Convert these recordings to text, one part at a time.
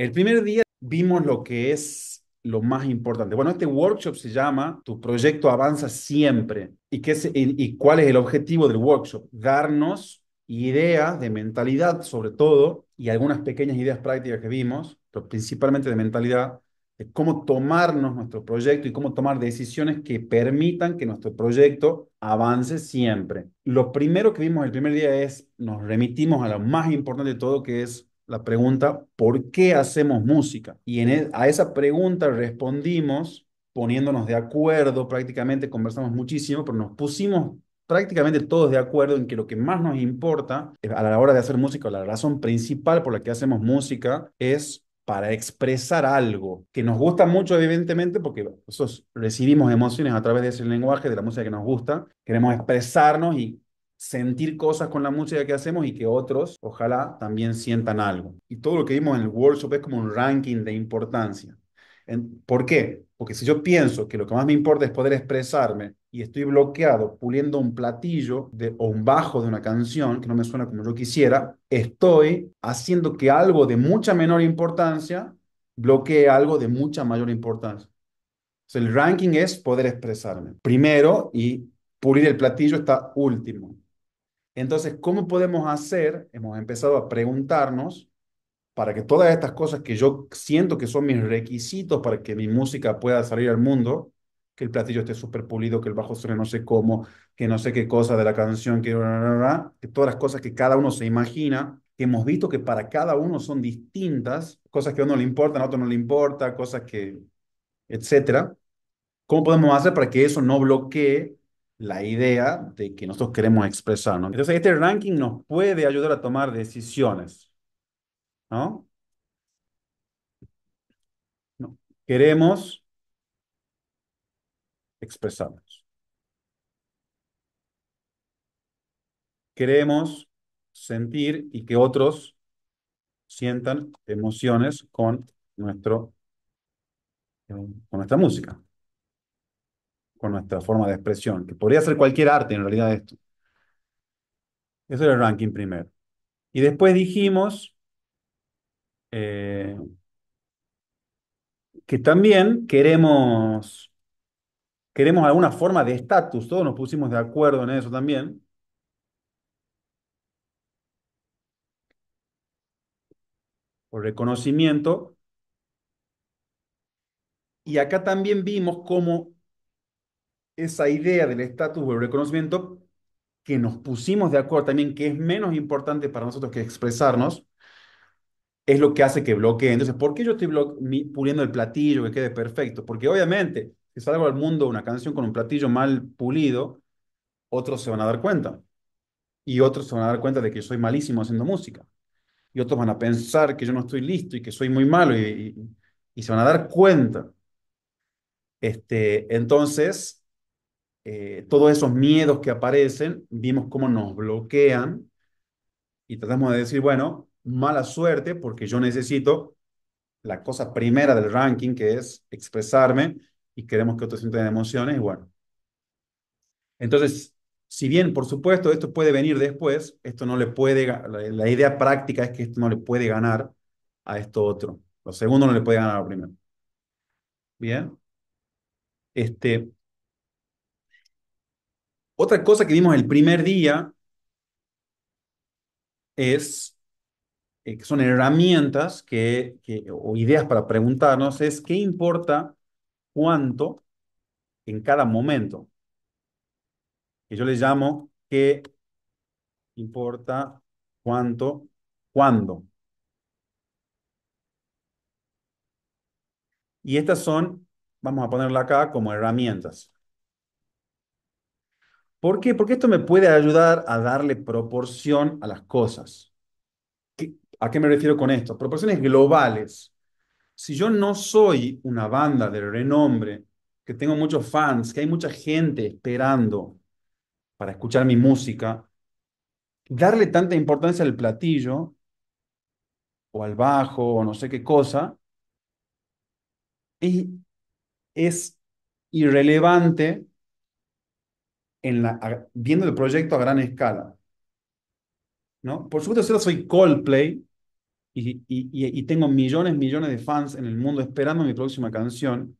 El primer día vimos lo que es lo más importante. Bueno, este workshop se llama Tu proyecto avanza siempre. ¿Y, qué es, y, cuál es el objetivo del workshop? Darnos ideas de mentalidad sobre todo y algunas pequeñas ideas prácticas que vimos, pero principalmente de mentalidad, de cómo tomarnos nuestro proyecto y cómo tomar decisiones que permitan que nuestro proyecto avance siempre. Lo primero que vimos el primer día es, nos remitimos a lo más importante de todo, que es la pregunta, ¿por qué hacemos música? Y e, a esa pregunta respondimos poniéndonos de acuerdo, prácticamente conversamos muchísimo, pero nos pusimos prácticamente todos de acuerdo en que lo que más nos importa eh, a la hora de hacer música, la razón principal por la que hacemos música es para expresar algo que nos gusta mucho, evidentemente, porque nosotros recibimos emociones a través de ese lenguaje, de la música que nos gusta, queremos expresarnos y sentir cosas con la música que hacemos y que otros ojalá también sientan algo. Y todo lo que vimos en el workshop es como un ranking de importancia. ¿Por qué? Porque si yo pienso que lo que más me importa es poder expresarme y estoy bloqueado puliendo un platillo de, o un bajo de una canción que no me suena como yo quisiera, estoy haciendo que algo de mucha menor importancia bloquee algo de mucha mayor importancia. O sea, el ranking es poder expresarme primero y pulir el platillo está último. Entonces, ¿cómo podemos hacer? Hemos empezado a preguntarnos para que todas estas cosas que yo siento que son mis requisitos para que mi música pueda salir al mundo, que el platillo esté súper pulido, que el bajo suene no sé cómo, que no sé qué cosa de la canción, que, que todas las cosas que cada uno se imagina, que hemos visto que para cada uno son distintas, cosas que a uno le importan, a otro no le importa, cosas que, etcétera. ¿Cómo podemos hacer para que eso no bloquee la idea de que nosotros queremos expresarnos. Entonces, este ranking nos puede ayudar a tomar decisiones. ¿no? Queremos expresarnos. Queremos sentir y que otros sientan emociones con, nuestro, eh, con nuestra música con nuestra forma de expresión, que podría ser cualquier arte en realidad esto. Eso era el ranking primero. Y después dijimos eh, que también queremos, queremos alguna forma de estatus, todos nos pusimos de acuerdo en eso también. O reconocimiento. Y acá también vimos cómo esa idea del estatus o el reconocimiento que nos pusimos de acuerdo también que es menos importante para nosotros que expresarnos, es lo que hace que bloquee. Entonces, ¿por qué yo estoy puliendo el platillo que quede perfecto? Porque obviamente, si salgo al mundo una canción con un platillo mal pulido, otros se van a dar cuenta. Y otros se van a dar cuenta de que yo soy malísimo haciendo música. Y otros van a pensar que yo no estoy listo y que soy muy malo y, y se van a dar cuenta. Este, entonces, eh, todos esos miedos que aparecen, vimos cómo nos bloquean y tratamos de decir, bueno, mala suerte porque yo necesito la cosa primera del ranking, que es expresarme y queremos que otros sientan emociones, y bueno. Entonces, si bien, por supuesto, esto puede venir después, esto no le puede, la, idea práctica es que esto no le puede ganar a esto otro. Lo segundo no le puede ganar al primero. Bien. Este, otra cosa que vimos el primer día es, eh, que son herramientas que, o ideas para preguntarnos, es qué importa cuánto en cada momento. Que yo le llamo qué importa cuánto, cuándo. Y estas son, vamos a ponerla acá como herramientas. ¿Por qué? Porque esto me puede ayudar a darle proporción a las cosas. ¿A qué me refiero con esto? Proporciones globales. Si yo no soy una banda de renombre, que tengo muchos fans, que hay mucha gente esperando para escuchar mi música, darle tanta importancia al platillo o al bajo o no sé qué cosa, es irrelevante la, viendo el proyecto a gran escala. ¿no? Por supuesto, yo soy Coldplay y, y, y, y tengo millones, millones de fans en el mundo esperando mi próxima canción.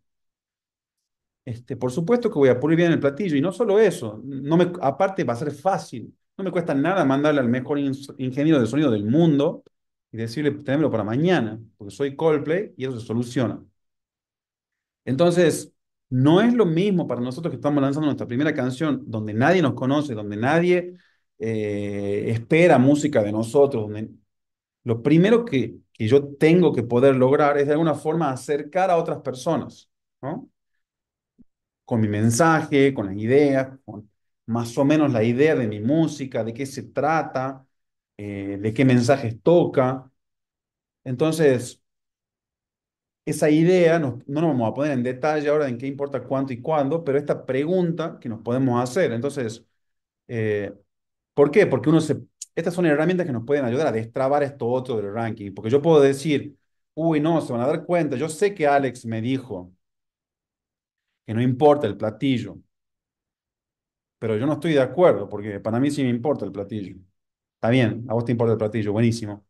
Este, por supuesto que voy a pulir bien el platillo y no solo eso, no me, aparte va a ser fácil, no me cuesta nada mandarle al mejor ingeniero de sonido del mundo y decirle, tenémelo para mañana, porque soy Coldplay y eso se soluciona. Entonces, no es lo mismo para nosotros que estamos lanzando nuestra primera canción, donde nadie nos conoce, donde nadie eh, espera música de nosotros, lo primero que, yo tengo que poder lograr es de alguna forma acercar a otras personas, ¿no? Con mi mensaje, con las ideas, con más o menos la idea de mi música, de qué se trata, eh, de qué mensajes toca. Entonces, esa idea, no nos vamos a poner en detalle ahora en qué importa cuánto y cuándo, pero esta pregunta que nos podemos hacer. Entonces, eh, ¿por qué? Porque uno se, estas son herramientas que nos pueden ayudar a destrabar esto otro del ranking, porque yo puedo decir, uy, no, se van a dar cuenta, yo sé que Alex me dijo que no importa el platillo, pero yo no estoy de acuerdo, porque para mí sí me importa el platillo. Está bien, a vos te importa el platillo, buenísimo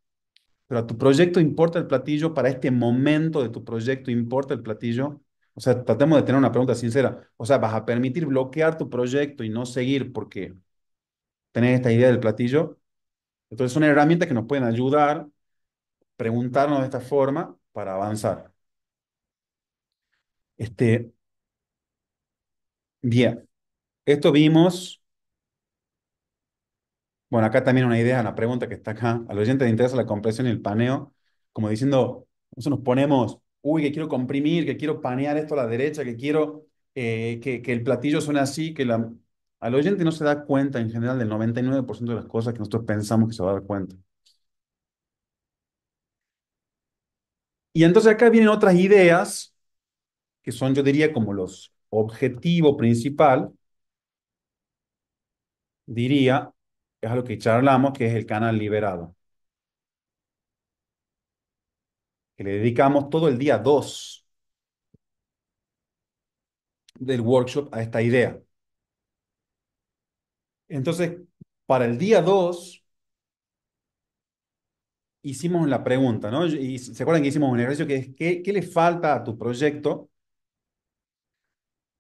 pero tu proyecto importa el platillo, para este momento de tu proyecto importa el platillo. O sea, tratemos de tener una pregunta sincera. O sea, ¿vas a permitir bloquear tu proyecto y no seguir porque tenés esta idea del platillo? Entonces son herramientas que nos pueden ayudar a preguntarnos de esta forma para avanzar. Este, bien, esto vimos bueno, acá también una idea, una pregunta que está acá. Al oyente le interesa la compresión y el paneo, como diciendo, nosotros nos ponemos, uy, que quiero comprimir, que quiero panear esto a la derecha, que quiero eh, que, el platillo suene así, que la... Al oyente no se da cuenta en general del 99% de las cosas que nosotros pensamos que se va a dar cuenta. Y entonces acá vienen otras ideas que son, yo diría, como los objetivos principal, diría, es a lo que charlamos, que es el canal liberado. Que le dedicamos todo el día 2 del workshop a esta idea. Entonces, para el día 2, hicimos la pregunta, ¿no? Y se acuerdan que hicimos un ejercicio que es, ¿qué, qué le falta a tu proyecto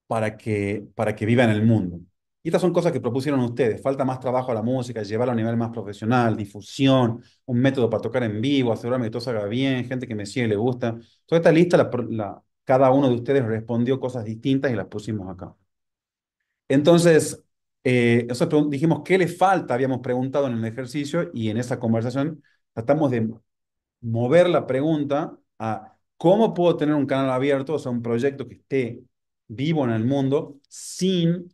para que, para que viva en el mundo? Y estas son cosas que propusieron ustedes. Falta más trabajo a la música, llevarla a un nivel más profesional, difusión, un método para tocar en vivo, asegurarme que todo haga bien, gente que me sigue y le gusta. Toda esta lista, la, cada uno de ustedes respondió cosas distintas y las pusimos acá. Entonces, eh, dijimos, ¿qué le falta? Habíamos preguntado en el ejercicio y en esa conversación tratamos de mover la pregunta a cómo puedo tener un canal abierto, o sea, un proyecto que esté vivo en el mundo sin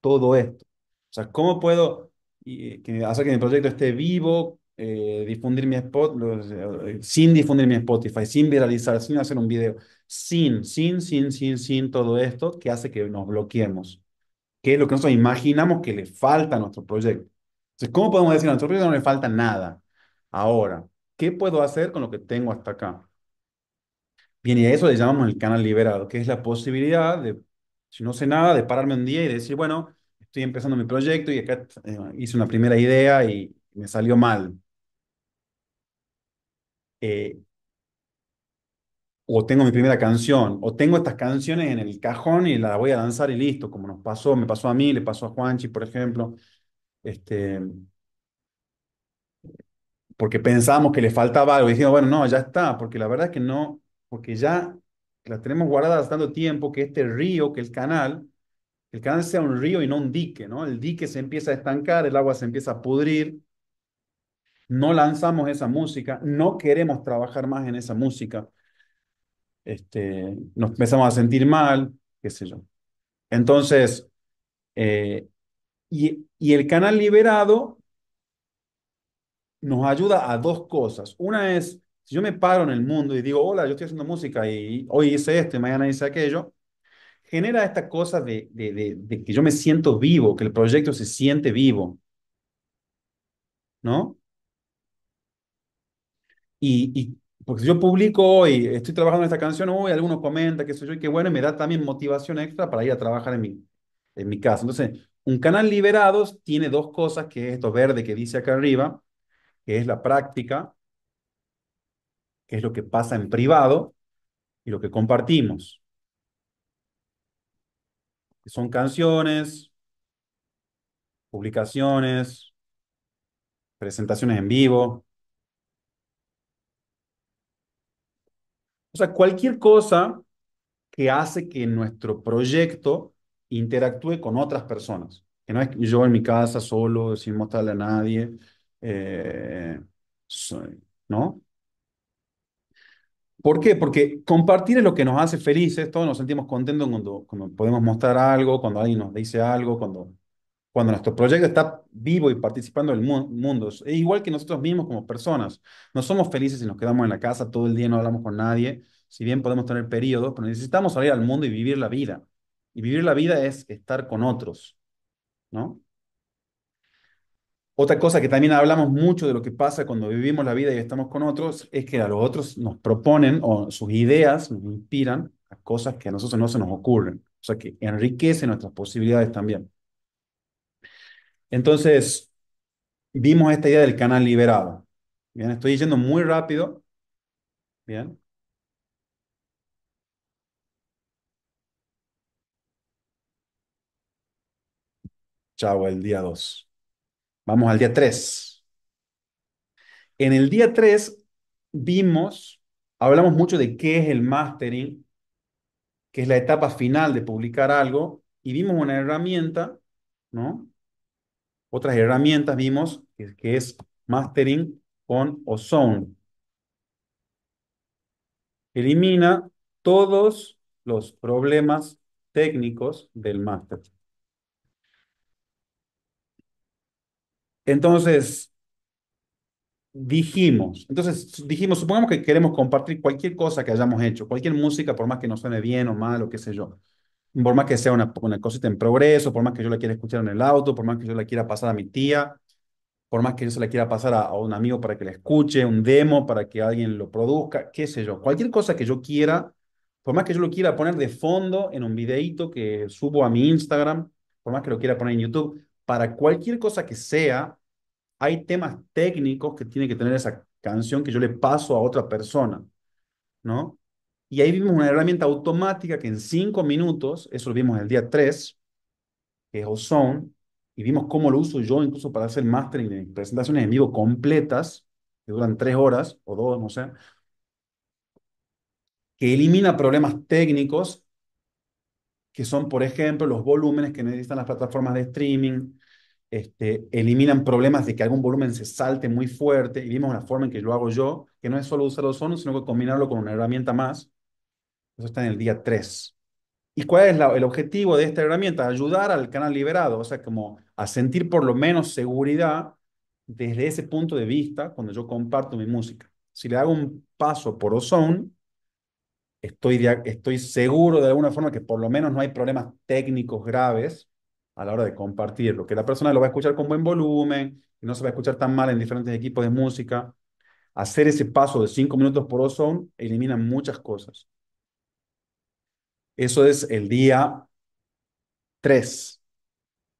todo esto? O sea, ¿cómo puedo eh, hacer que mi proyecto esté vivo, eh, difundir mi spot, eh, sin difundir mi Spotify, sin viralizar, sin hacer un video, sin, sin, sin, sin, sin todo esto que hace que nos bloqueemos? qué es lo que nosotros imaginamos que le falta a nuestro proyecto. Entonces, ¿cómo podemos decir a nuestro proyecto no le falta nada? Ahora, ¿qué puedo hacer con lo que tengo hasta acá? Bien, y a eso le llamamos el canal liberado, que es la posibilidad de, si no sé nada, de pararme un día y decir, bueno, estoy empezando mi proyecto y acá eh, hice una primera idea y me salió mal. Eh, o tengo mi primera canción, o tengo estas canciones en el cajón y las voy a lanzar y listo, como nos pasó, me pasó a mí, le pasó a Juanchi, por ejemplo. Este, porque pensábamos que le faltaba algo y dijimos, bueno, no, ya está, porque la verdad es que no, porque ya las tenemos guardadas tanto tiempo que este río, que el canal, el canal sea un río y no un dique, ¿no? El dique se empieza a estancar, el agua se empieza a pudrir, no lanzamos esa música, no queremos trabajar más en esa música, este, nos empezamos a sentir mal, qué sé yo. Entonces, eh, y, y el canal liberado nos ayuda a dos cosas. Una es, si yo me paro en el mundo y digo, hola, yo estoy haciendo música y hoy hice esto y mañana hice aquello, genera esta cosa de, de, de, que yo me siento vivo, que el proyecto se siente vivo. ¿No? Y, y porque yo publico hoy, estoy trabajando en esta canción hoy, algunos comentan, que soy yo, y qué bueno, y me da también motivación extra para ir a trabajar en mi, en mi casa. Entonces, un canal liberados tiene dos cosas, que es esto verde que dice acá arriba, que es la práctica, que es lo que pasa en privado, y lo que compartimos. Son canciones, publicaciones, presentaciones en vivo. O sea, cualquier cosa que hace que nuestro proyecto interactúe con otras personas. Que no es yo en mi casa solo, sin mostrarle a nadie, eh, ¿no? ¿Por qué? Porque compartir es lo que nos hace felices, todos nos sentimos contentos cuando, podemos mostrar algo, cuando alguien nos dice algo, cuando, cuando nuestro proyecto está vivo y participando del mundo. Es igual que nosotros mismos como personas. No somos felices si nos quedamos en la casa todo el día, no hablamos con nadie, si bien podemos tener periodos, pero necesitamos salir al mundo y vivir la vida. Y vivir la vida es estar con otros, ¿no? Otra cosa que también hablamos mucho de lo que pasa cuando vivimos la vida y estamos con otros es que a los otros nos proponen o sus ideas nos inspiran a cosas que a nosotros no se nos ocurren. O sea, que enriquece nuestras posibilidades también. Entonces, vimos esta idea del canal liberado. Bien, estoy yendo muy rápido. Bien. Chao, el día 2. Vamos al día 3. En el día 3 vimos, hablamos mucho de qué es el mastering, que es la etapa final de publicar algo, y vimos una herramienta, ¿no? Otras herramientas vimos que, es mastering con Ozone. Elimina todos los problemas técnicos del master. Entonces, dijimos, entonces dijimos, supongamos que queremos compartir cualquier cosa que hayamos hecho, cualquier música, por más que no suene bien o mal o qué sé yo, por más que sea una, cosita en progreso, por más que yo la quiera escuchar en el auto, por más que yo la quiera pasar a mi tía, por más que yo se la quiera pasar a, un amigo para que la escuche, un demo para que alguien lo produzca, qué sé yo, cualquier cosa que yo quiera, por más que yo lo quiera poner de fondo en un videito que subo a mi Instagram, por más que lo quiera poner en YouTube, para cualquier cosa que sea, hay temas técnicos que tiene que tener esa canción que yo le paso a otra persona, ¿no? Y ahí vimos una herramienta automática que en cinco minutos, eso lo vimos el día 3, que es Ozone, y vimos cómo lo uso yo incluso para hacer mastering en presentaciones en vivo completas, que duran tres horas o dos, no sé, que elimina problemas técnicos, que son, por ejemplo, los volúmenes que necesitan las plataformas de streaming, este, eliminan problemas de que algún volumen se salte muy fuerte, y vimos la forma en que lo hago yo, que no es solo usar los sino que combinarlo con una herramienta más. Eso está en el día 3. ¿Y cuál es el objetivo de esta herramienta? Ayudar al canal liberado, o sea, como a sentir por lo menos seguridad desde ese punto de vista cuando yo comparto mi música. Si le hago un paso por Ozone, estoy, estoy seguro de alguna forma que por lo menos no hay problemas técnicos graves a la hora de compartirlo, que la persona lo va a escuchar con buen volumen, y no se va a escuchar tan mal en diferentes equipos de música. Hacer ese paso de cinco minutos por ozone elimina muchas cosas. Eso es el día 3,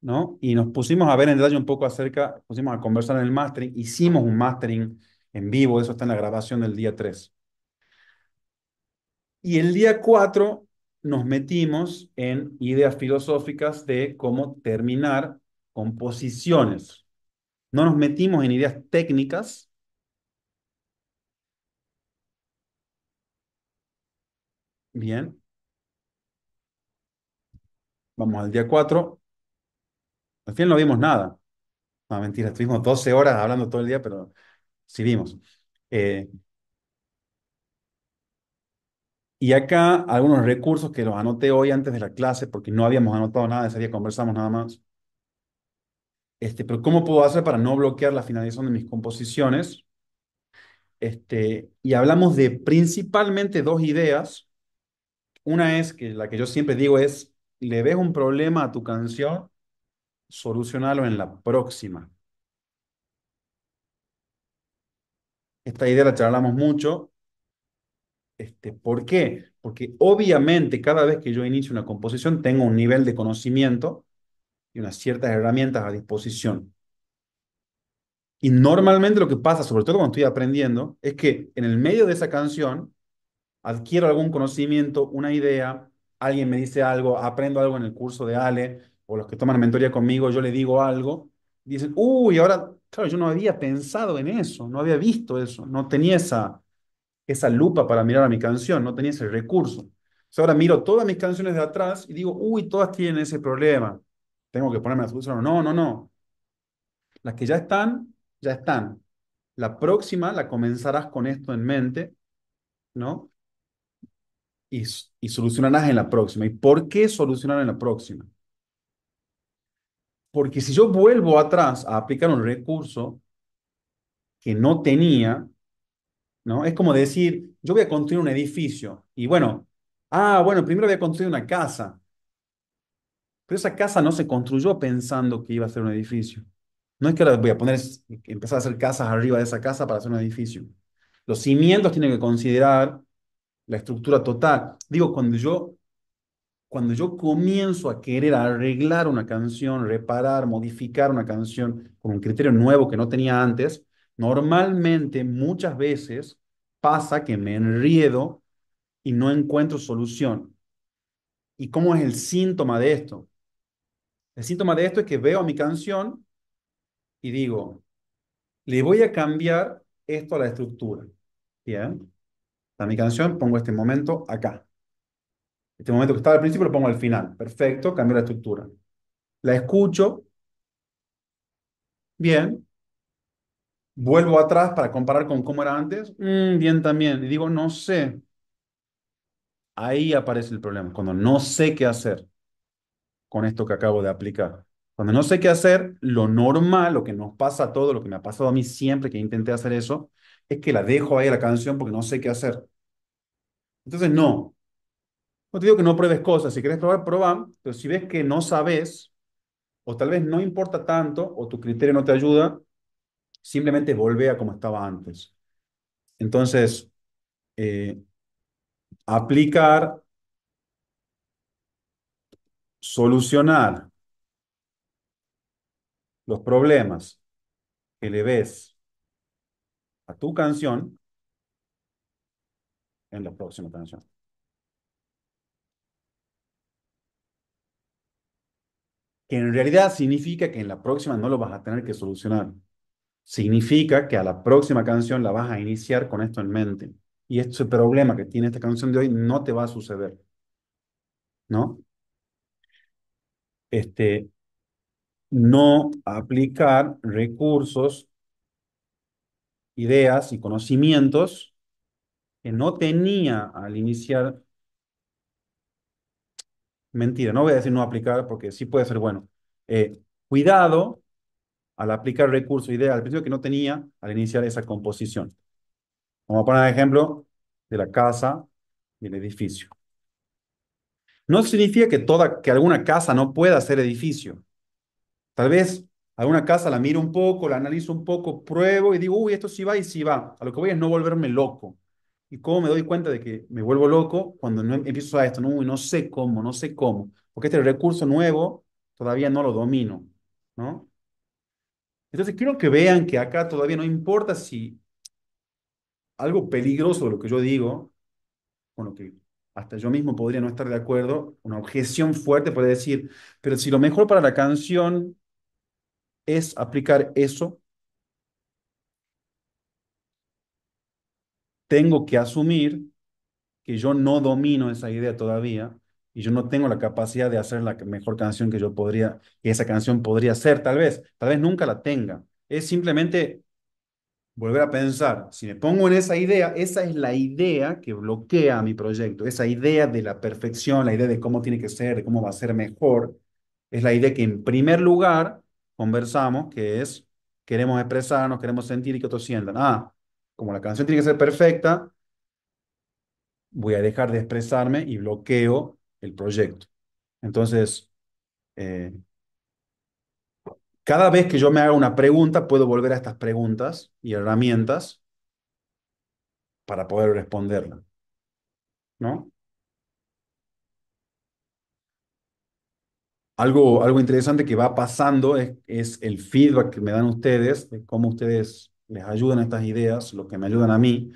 ¿no? Y nos pusimos a ver en detalle un poco acerca, pusimos a conversar en el mastering, hicimos un mastering en vivo, eso está en la grabación del día 3. Y el día 4 nos metimos en ideas filosóficas de cómo terminar composiciones. No nos metimos en ideas técnicas, Bien. Vamos al día 4. Al final no vimos nada. No, mentira, estuvimos 12 horas hablando todo el día, pero sí vimos. Eh, y acá algunos recursos que los anoté hoy antes de la clase, porque no habíamos anotado nada, ese día conversamos nada más. Este, pero ¿cómo puedo hacer para no bloquear la finalización de mis composiciones? Este, y hablamos de principalmente dos ideas. Una es que la que yo siempre digo es, le ves un problema a tu canción, solucionalo en la próxima. Esta idea la charlamos mucho este, ¿Por qué? Porque obviamente cada vez que yo inicio una composición tengo un nivel de conocimiento y unas ciertas herramientas a disposición. Y normalmente lo que pasa, sobre todo cuando estoy aprendiendo, es que en el medio de esa canción adquiero algún conocimiento, una idea, alguien me dice algo, aprendo algo en el curso de Ale, o los que toman mentoría conmigo, yo le digo algo, dicen, uy, ahora, claro, yo no había pensado en eso, no había visto eso, no tenía esa, esa lupa para mirar a mi canción, no tenía ese recurso. Entonces ahora miro todas mis canciones de atrás y digo, uy, todas tienen ese problema. Tengo que ponerme a solución. No, no, no. Las que ya están, ya están. La próxima la comenzarás con esto en mente, ¿no? Y, y solucionarás en la próxima. ¿Y por qué solucionar en la próxima? Porque si yo vuelvo atrás a aplicar un recurso que no tenía, es como decir, yo voy a construir un edificio y bueno, ah, bueno, primero voy a construir una casa. Pero esa casa no se construyó pensando que iba a ser un edificio. No es que ahora voy a poner, empezar a hacer casas arriba de esa casa para hacer un edificio. Los cimientos tienen que considerar la estructura total. Digo, cuando yo, cuando yo comienzo a querer arreglar una canción, reparar, modificar una canción con un criterio nuevo que no tenía antes, normalmente muchas veces pasa que me enriedo y no encuentro solución. ¿Y cómo es el síntoma de esto? El síntoma de esto es que veo mi canción y digo, le voy a cambiar esto a la estructura. Bien. Está mi canción, pongo este momento acá. Este momento que estaba al principio lo pongo al final. Perfecto, cambio la estructura. La escucho. Bien. Vuelvo atrás para comparar con cómo era antes. Mm, bien también. Y digo, no sé. Ahí aparece el problema, cuando no sé qué hacer con esto que acabo de aplicar. Cuando no sé qué hacer, lo normal, lo que nos pasa a todos, lo que me ha pasado a mí siempre que intenté hacer eso, es que la dejo ahí a la canción porque no sé qué hacer. Entonces, no. No te digo que no pruebes cosas. Si quieres probar, prueba. Pero si ves que no sabes, o tal vez no importa tanto, o tu criterio no te ayuda, simplemente vuelve a como estaba antes. Entonces, eh, aplicar, solucionar los problemas que le ves a tu canción en la próxima canción. Que en realidad significa que en la próxima no lo vas a tener que solucionar significa que a la próxima canción la vas a iniciar con esto en mente. Y este problema que tiene esta canción de hoy no te va a suceder. ¿No? Este, no aplicar recursos, ideas y conocimientos que no tenía al iniciar. Mentira, no voy a decir no aplicar porque sí puede ser bueno. Eh, cuidado al aplicar recursos, ideal al principio que no tenía al iniciar esa composición. Vamos a poner el ejemplo de la casa y el edificio. No significa que, toda, que alguna casa no pueda ser edificio. Tal vez alguna casa la miro un poco, la analizo un poco, pruebo y digo, uy, esto sí va y sí va. A lo que voy es no volverme loco. ¿Y cómo me doy cuenta de que me vuelvo loco cuando no empiezo a esto? No, no sé cómo, no sé cómo. Porque este recurso nuevo todavía no lo domino. ¿no? Entonces quiero que vean que acá todavía no importa si algo peligroso de lo que yo digo, con lo que hasta yo mismo podría no estar de acuerdo, una objeción fuerte puede decir, pero si lo mejor para la canción es aplicar eso, tengo que asumir que yo no domino esa idea todavía y yo no tengo la capacidad de hacer la mejor canción que yo podría, que esa canción podría ser, tal vez, tal vez nunca la tenga. Es simplemente volver a pensar, si me pongo en esa idea, esa es la idea que bloquea mi proyecto, esa idea de la perfección, la idea de cómo tiene que ser, de cómo va a ser mejor, es la idea que en primer lugar conversamos, que es queremos expresarnos, queremos sentir y que otros sientan. Ah, como la canción tiene que ser perfecta, voy a dejar de expresarme y bloqueo el proyecto. Entonces, eh, cada vez que yo me haga una pregunta, puedo volver a estas preguntas y herramientas para poder responderla. ¿No? Algo, algo interesante que va pasando es, es el feedback que me dan ustedes, de cómo ustedes les ayudan a estas ideas, lo que me ayudan a mí.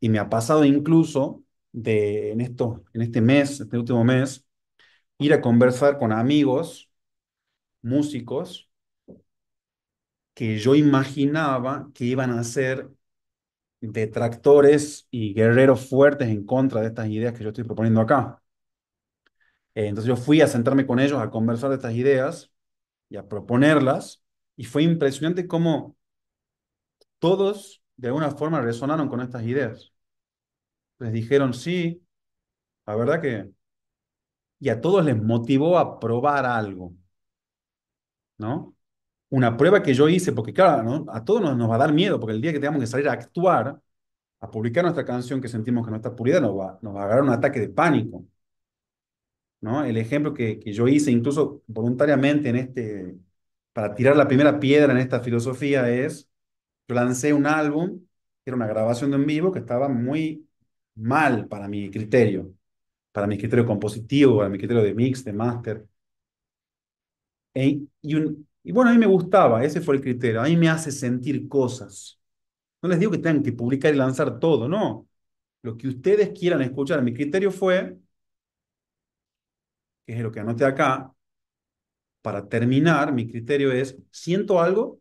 Y me ha pasado incluso de en, esto, en este mes, este último mes, ir a conversar con amigos, músicos, que yo imaginaba que iban a ser detractores y guerreros fuertes en contra de estas ideas que yo estoy proponiendo acá. Eh, entonces yo fui a sentarme con ellos, a conversar de estas ideas y a proponerlas, y fue impresionante cómo todos de alguna forma resonaron con estas ideas les dijeron sí. La verdad que... Y a todos les motivó a probar algo. ¿No? Una prueba que yo hice, porque claro, a todos nos, nos, va a dar miedo, porque el día que tengamos que salir a actuar, a publicar nuestra canción que sentimos que no está pulida, nos va, a agarrar un ataque de pánico. ¿No? El ejemplo que, que yo hice incluso voluntariamente en este, para tirar la primera piedra en esta filosofía es, yo lancé un álbum, era una grabación de en vivo que estaba muy mal para mi criterio, para mi criterio compositivo, para mi criterio de mix, de master. E, y, y bueno, a mí me gustaba, ese fue el criterio, a mí me hace sentir cosas. No les digo que tengan que publicar y lanzar todo, no. Lo que ustedes quieran escuchar, mi criterio fue, que es lo que anoté acá, para terminar, mi criterio es, siento algo,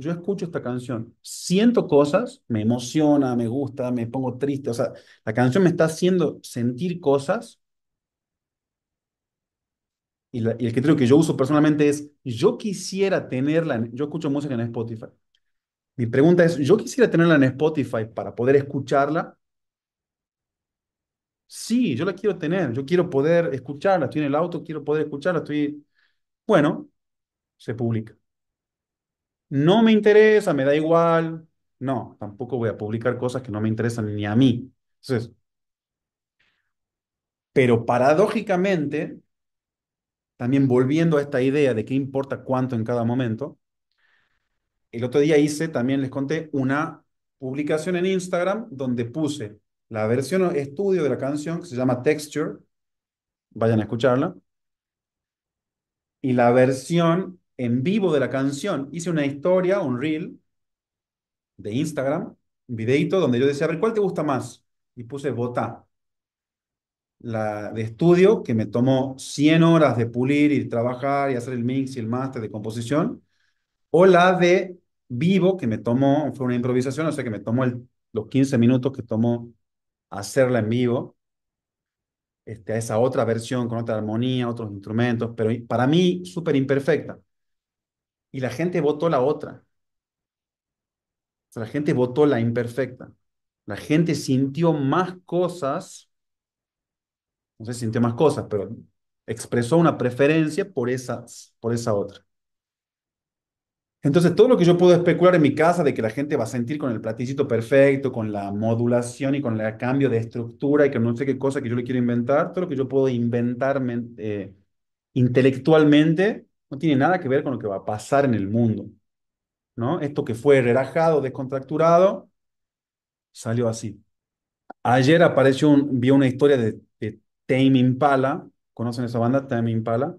yo escucho esta canción, siento cosas, me emociona, me gusta, me pongo triste, o sea, la canción me está haciendo sentir cosas. Y, el criterio que yo uso personalmente es, yo quisiera tenerla, yo escucho música en Spotify. Mi pregunta es, yo quisiera tenerla en Spotify para poder escucharla. Sí, yo la quiero tener, yo quiero poder escucharla, estoy en el auto, quiero poder escucharla, estoy... Bueno, se publica no me interesa, me da igual. No, tampoco voy a publicar cosas que no me interesan ni a mí. Entonces, pero paradójicamente, también volviendo a esta idea de qué importa cuánto en cada momento, el otro día hice, también les conté, una publicación en Instagram donde puse la versión estudio de la canción que se llama Texture, vayan a escucharla, y la versión en vivo de la canción, hice una historia, un reel de Instagram, un videito donde yo decía, a ver, ¿cuál te gusta más? Y puse vota. La de estudio, que me tomó 100 horas de pulir y trabajar y hacer el mix y el máster de composición. O la de vivo, que me tomó, fue una improvisación, o sea que me tomó los 15 minutos que tomó hacerla en vivo. Este, a esa otra versión con otra armonía, otros instrumentos, pero para mí súper imperfecta y la gente votó la otra. la gente votó la imperfecta. La gente sintió más cosas, no sé, sintió más cosas, pero expresó una preferencia por, por esa otra. Entonces, todo lo que yo puedo especular en mi casa de que la gente va a sentir con el platicito perfecto, con la modulación y con el cambio de estructura y que no sé qué cosa que yo le quiero inventar, todo lo que yo puedo inventar eh, intelectualmente no tiene nada que ver con lo que va a pasar en el mundo. ¿no? Esto que fue relajado, descontracturado, salió así. Ayer apareció un, vi una historia de, de Tame Impala. ¿Conocen esa banda, Tame Impala?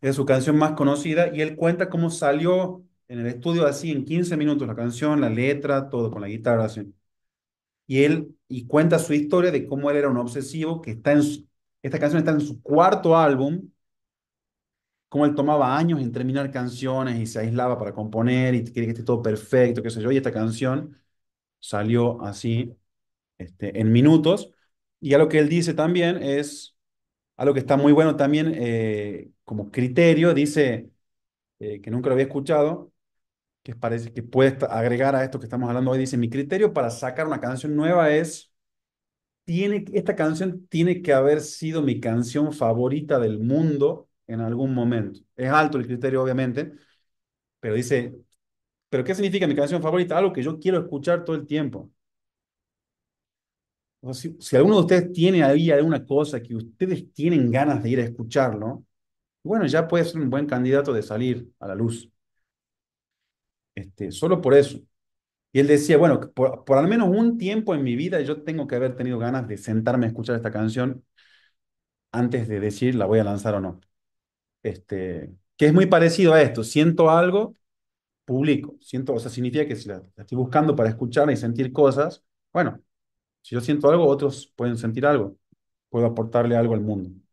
Es su canción más conocida y él cuenta cómo salió en el estudio así en 15 minutos la canción, la letra, todo con la guitarra así. Y él y cuenta su historia de cómo él era un obsesivo que está en esta canción está en su cuarto álbum, cómo él tomaba años en terminar canciones y se aislaba para componer y quería que esté todo perfecto, qué sé yo, y esta canción salió así este, en minutos. Y algo que él dice también es, algo que está muy bueno también eh, como criterio, dice eh, que nunca lo había escuchado, que parece que puede agregar a esto que estamos hablando hoy, dice, mi criterio para sacar una canción nueva es, tiene, esta canción tiene que haber sido mi canción favorita del mundo en algún momento. Es alto el criterio, obviamente, pero dice, ¿pero qué significa mi canción favorita? Algo que yo quiero escuchar todo el tiempo. si, si alguno de ustedes tiene ahí alguna cosa que ustedes tienen ganas de ir a escucharlo, bueno, ya puede ser un buen candidato de salir a la luz. Este, solo por eso. Y él decía, bueno, por, al menos un tiempo en mi vida yo tengo que haber tenido ganas de sentarme a escuchar esta canción antes de decir la voy a lanzar o no. Este, que es muy parecido a esto, siento algo, publico, siento, o sea, significa que si la, la estoy buscando para escuchar y sentir cosas, bueno, si yo siento algo, otros pueden sentir algo, puedo aportarle algo al mundo.